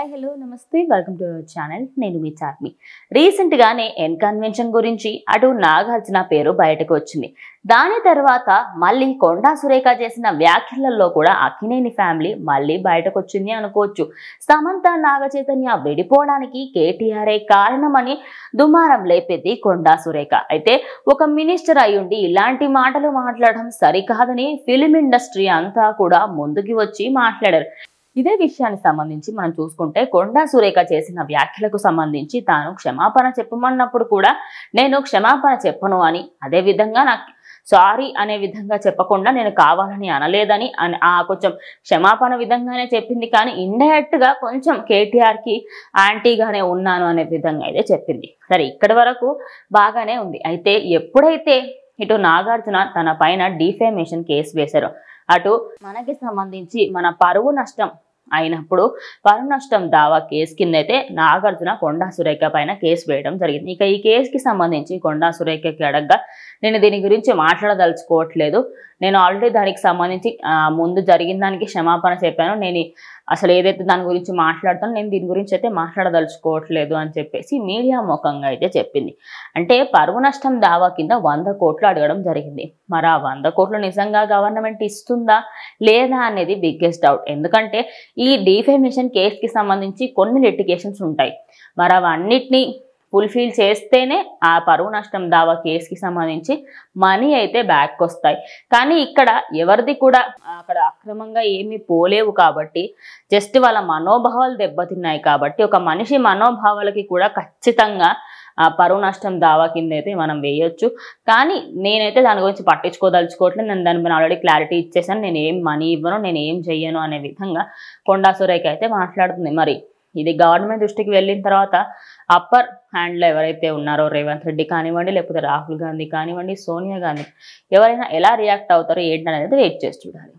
hi hello నమస్తే welcome to our channel నేను మీ చార్మి రీసెంట్గానే ఎన్ కన్వెన్షన్ గురించి అటు నాగార్జున పేరు బయటకు వచ్చింది దాని తర్వాత మళ్ళీ కొండా సురేఖ చేసిన వ్యాఖ్యలలో కూడా అక్కినేని ఫ్యామిలీ మళ్ళీ బయటకు వచ్చింది అనుకోవచ్చు సమంత నాగచైతన్య విడిపోవడానికి కేటీఆర్ఏ కారణమని దుమారం లేపేది కొండా సురేఖ అయితే ఒక మినిస్టర్ అయ్యుండి ఇలాంటి మాటలు మాట్లాడడం సరికాదని ఫిలిం ఇండస్ట్రీ అంతా కూడా ముందుకు వచ్చి మాట్లాడారు ఇదే విషయానికి సంబంధించి మనం చూసుకుంటే కొండా సురేఖ చేసిన వ్యాఖ్యలకు సంబంధించి తాను క్షమాపణ చెప్పమన్నప్పుడు కూడా నేను క్షమాపణ చెప్పను అని అదేవిధంగా నాకు సారీ అనే విధంగా చెప్పకుండా నేను కావాలని అనలేదని అని ఆ కొంచెం క్షమాపణ విధంగానే చెప్పింది కానీ ఇండైరెక్ట్గా కొంచెం కేటీఆర్కి యాంటీగానే ఉన్నాను అనే విధంగా అయితే చెప్పింది సరే ఇక్కడి వరకు బాగానే ఉంది అయితే ఎప్పుడైతే ఇటు నాగార్జున తన పైన డిఫేమేషన్ కేసు వేశారు అటు మనకి సంబంధించి మన పరువు నష్టం అయినప్పుడు పరు నష్టం దావా కేసు కింద అయితే నాగార్జున కొండా సురేఖ పైన కేసు వేయడం జరిగింది ఇక ఈ కేసుకి సంబంధించి కొండా సురేఖకి అడగ్గా నేను దీని గురించి మాట్లాడదలుచుకోవట్లేదు నేను ఆల్రెడీ దానికి సంబంధించి ముందు జరిగిన దానికి క్షమాపణ చెప్పాను నేను అసలు ఏదైతే దాని గురించి మాట్లాడతానో నేను దీని గురించి అయితే మాట్లాడదలుచుకోవట్లేదు అని చెప్పేసి మీడియా ముఖంగా అయితే చెప్పింది అంటే పరువు నష్టం దావా కింద వంద కోట్లు అడగడం జరిగింది మరి ఆ వంద కోట్లు నిజంగా గవర్నమెంట్ ఇస్తుందా లేదా అనేది బిగ్గెస్ట్ డౌట్ ఎందుకంటే ఈ డిఫెమేషన్ కేసుకి సంబంధించి కొన్ని లిటిగేషన్స్ ఉంటాయి మరి అవన్నిటినీ ఫుల్ఫిల్ చేస్తేనే ఆ పరువు నష్టం దావా కేసుకి సంబంధించి మనీ అయితే బ్యాక్ వస్తాయి కానీ ఇక్కడ ఎవరిది కూడా అక్కడ అక్రమంగా ఏమీ పోలేవు కాబట్టి జస్ట్ వాళ్ళ మనోభావాలు దెబ్బతిన్నాయి కాబట్టి ఒక మనిషి మనోభావాలకి కూడా ఖచ్చితంగా ఆ పరువు నష్టం దావా కింద అయితే మనం వేయొచ్చు కానీ నేనైతే దాని గురించి పట్టించుకోదలుచుకోవట్లేదు నేను దానిపైన ఆల్రెడీ క్లారిటీ ఇచ్చేసాను నేను ఏం మనీ ఇవ్వను నేను ఏం చెయ్యను అనే విధంగా కొండా అయితే మాట్లాడుతుంది మరి ఇది గవర్నమెంట్ దృష్టికి వెళ్ళిన తర్వాత అప్పర్ హ్యాండ్లో ఎవరైతే ఉన్నారో రేవంత్ రెడ్డి కానివ్వండి లేకపోతే రాహుల్ గాంధీ కానివ్వండి సోనియా గాంధీ ఎవరైనా ఎలా రియాక్ట్ అవుతారో ఏంటనేది వెయిట్ చేసి చూడాలి